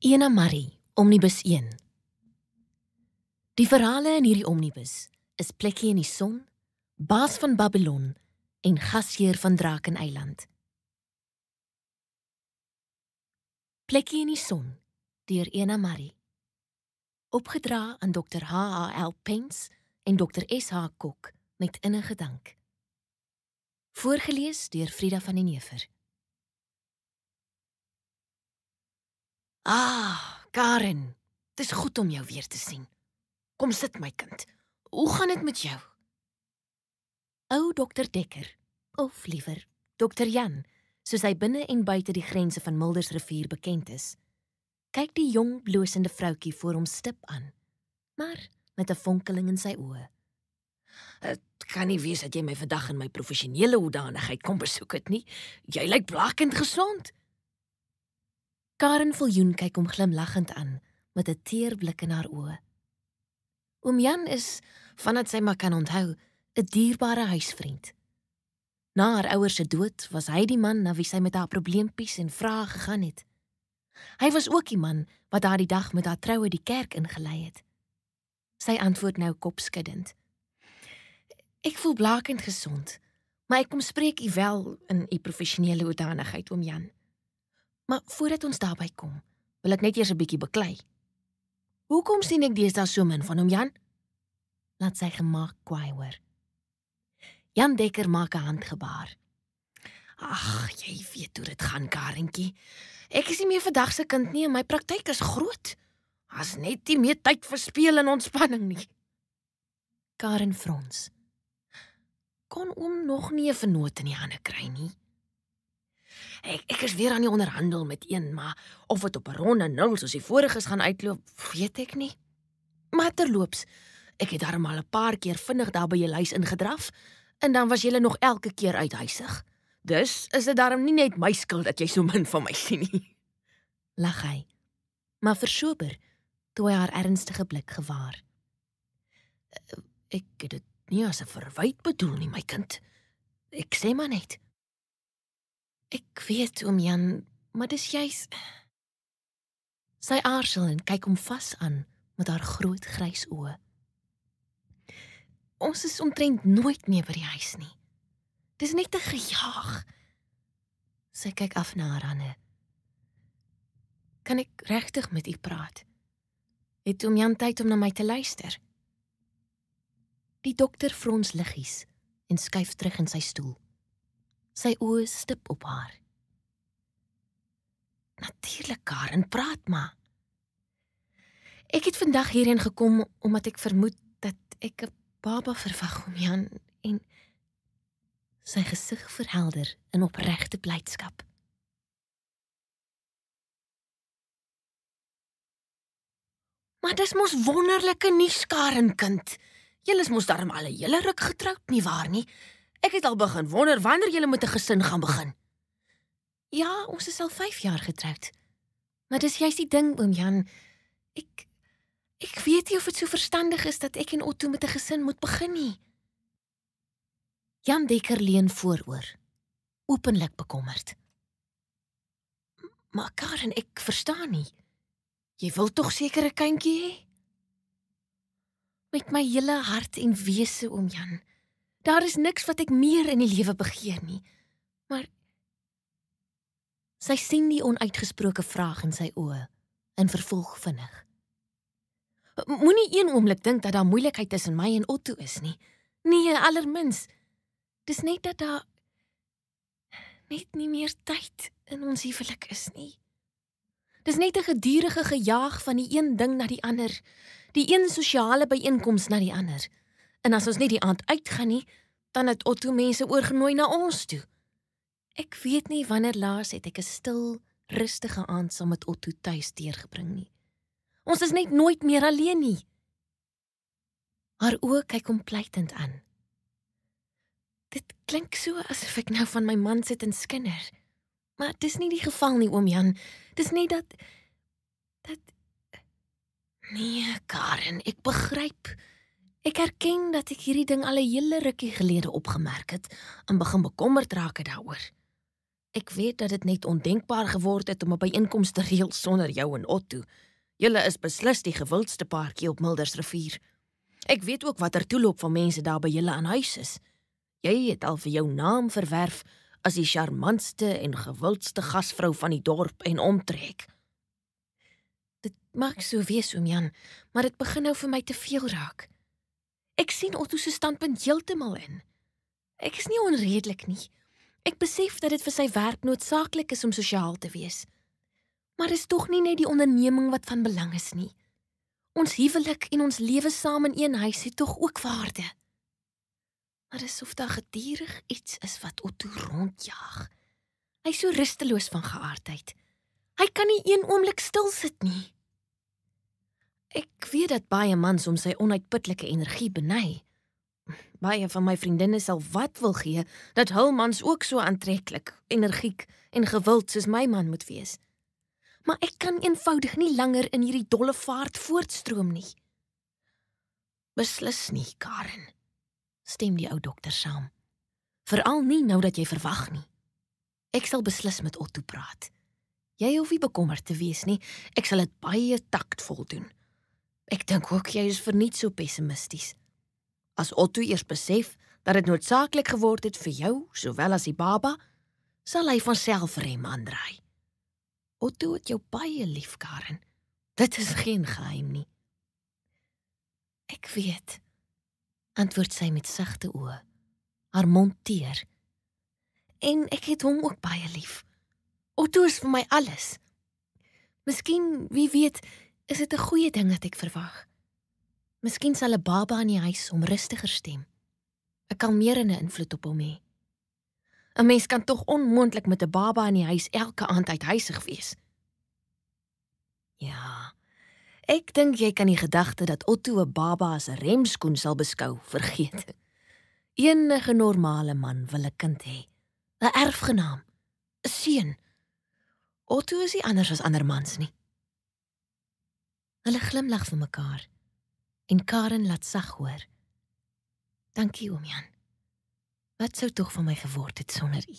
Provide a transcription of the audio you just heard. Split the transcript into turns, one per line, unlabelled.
Ena Marie, Omnibus 1. Die verhale in hierdie omnibus is Plekkie in die son, Baas van Babylon en Gasheer van Drakeneiland. Plekkie in die son deur Ena Marie. Opgedra aan Dr. H. A. L. Pence en Dr. S. H. Kok met innige dank. Voorgeles deur Frida van den Neever. Ah, Karen. Dit is goed om jou weer te sien. Kom sit my kind. Hoe gaan dit met jou? Ou dokter Dekker, of liewer dokter Jan, soos hy binne en buite die grense van Mildersrivier bekend is. Kyk die jong blosende vroutkie voor hom stip aan, maar met 'n vonkeling in sy oë. Dit kan nie wees dat jy my vandag in my professionele hoedanigheid kom besoek het nie. Jy lyk blakkend gesond. Karen Viljoen kyk hom glimlaggend aan met 'n teer blik in haar oë. Oom Jan is, vandat sy maar kan onthou, 'n dierbare huisvriend. Na haar ouers se dood was hy die man na wie sy met haar probleempies en vrae gegaan het. Hy was ook die man wat haar die dag met haar troue die kerk ingelei het. Sy antwoord nou kopskuddend. Ek voel blakend gesond, maar ek kom spreek u wel in u professionele hoedanigheid, oom Jan. Maar voordat ons daarby kom, wil ek net eers 'n bietjie beklei. Hoekom sien ek deesdae so min van hom, Jan? Laat sy gemaak kwaai hoor. Jan Dekker maak 'n handgebaar. Ag, jy weet hoe dit gaan, Karentjie. Ek is nie meer vandag se kind nie, my praktyk is groot. Ons net nie meer tyd vir speel en ontspanning nie. Karen frons. Kan oom nog nie 'n venoot in die hande kry nie. Ek ek is weer aan die onderhandel met een, maar of dit op ronde 0 soos die vorige is gaan uitloop, weet ek nie. Maar terloops, ek het darm al 'n paar keer vinnig daar by jou lys ingedraf en dan was jy nog elke keer uithuisig. Dus is dit darm nie net my skuld dat jy so min van my sien nie. Lag hy. Maar versober toe hy haar ernstige blik gewaar. Ek het dit nie as 'n verwyte bedoel nie, my kind. Ek sê maar net. Ek weet oom Jan, maar dis juis sy aarzel en kyk hom vas aan met haar groot grys oë. Ons is omtrent nooit meer by die huis nie. Dis net 'n gejaag. Sy kyk af na haar hande. Kan ek regtig met u praat? Het oom Jan tyd om na my te luister? Die dokter frons liggies en skuif terug in sy stoel sy oë stip op haar. Natuurlik, Karen, praat maar. Ek het vandag hierheen gekom omdat ek vermoed dat ek 'n baba verwag om Jan en sy gesig verhelder in opregte blydskap. Maar dit is mos wonderlike nuus, Karen kind. Julle is mos darm al 'n hele ruk getroud nie waar nie? Ek het al begin wonder wanneer julle met 'n gesin gaan begin. Ja, ons is al 5 jaar getroud. Maar dis juist die ding, oom Jan. Ek ek weet nie of dit so verstandig is dat ek en Otto met 'n gesin moet begin nie. Jan Dekker leun vooroor, openlik bekommerd. Maar Karen, ek verstaan nie. Jy wil tog seker 'n kindjie hê? Met my hele hart en wese, oom Jan. Daar is niks wat ek meer in die lewe begeer nie. Maar sy sien die onuitgesproke vraag in sy oë en vervolg vinnig. Moenie een oomblik dink dat daar moeilikheid tussen my en Otto is nie. Nee, allermins. Dis net dat daar net nie meer tyd in ons huwelik is nie. Dis net 'n gedurende gejaag van die een ding na die ander, die een sosiale byeenkoms na die ander. En as ons nie die aand uitgaan nie, dan het Otto mense oorgenooi na ons toe. Ek weet nie wanneer laas het ek 'n stil, rustige aand saam met Otto tuis deurgebring nie. Ons is net nooit meer alleen nie. Haar oë kyk hom pleitend aan. Dit klink so asof ek nou van my man sit en skinder. Maar dis nie die geval nie, oom Jan. Dis nie dat dat Nee, Karen, ek begryp. Ek erken dat ek hierdie ding al 'n hele rukkie gelede opgemerk het en begin bekommerd raak daaroor. Ek weet dat dit net ondenkbaar geword het om 'n byeenkoms te reël sonder jou en Otto. Julle is beslis die gewildste paartjie op Mildersrivier. Ek weet ook watter toelop van mense daar by julle aan huis is. Jy het al vir jou naam verwerf as die charmantste en gewildste gasvrou van die dorp en omtrek. Dit maak so wees oom Jan, maar dit begin nou vir my te veel raak. Ek sien Otto se standpunt heeltemal in. Ek is nie onredelik nie. Ek besef dat dit vir sy werk noodsaaklik is om sosiaal te wees. Maar is tog nie net die onderneming wat van belang is nie. Ons huwelik en ons lewe saam in een huis het tog ook waarde. Maar asof daar gedierig iets is wat Otto rondjaag. Hy is so rusteloos van geaardheid. Hy kan nie een oomblik stil sit nie. Ek weet dat baie mans om sy onuitputlike energie beny. Baie van my vriendinne sal wat wil gee dat hul mans ook so aantreklik, energiek en gewild soos my man moet wees. Maar ek kan eenvoudig nie langer in hierdie dolle vaart voortstroom nie. Beslis nie, Karen. Stem die ou dokter saam. Veral nie nou dat jy verwag nie. Ek sal beslis met Otto praat. Jy hoef nie bekommerd te wees nie. Ek sal dit baie taktvol doen. Ek dink ook jy is verniet so pessimisties. As Otto eers besef dat dit noodsaaklik geword het vir jou, sowel as die baba, sal hy van self rem aandraai. Otto het jou baie lief, Karen. Dit is geen geheim nie. Ek weet. Antwoord sy met sagte oë. Haar mond teer. En ek het hom ook baie lief. Otto is vir my alles. Miskien, wie weet, Is dit 'n goeie ding dat ek verwag? Miskien sal 'n baba in die huis hom rustiger stem. 'n Kalmerende invloed op hom hê. 'n Mens kan tog onmoontlik met 'n baba in die huis elke aand uithuisig wees. Ja. Ek dink jy kan die gedagte dat Otto 'n baba as 'n remskoen sal beskou vergeet. Enige normale man wil 'n kind hê. 'n Erfgenaam. 'n Seun. Otto is nie anders as ander mans nie. Hulle glimlag vir mekaar en Karen laat sag hoor. Dankie oom Jan. Wat sou tog van my geword het sonder u?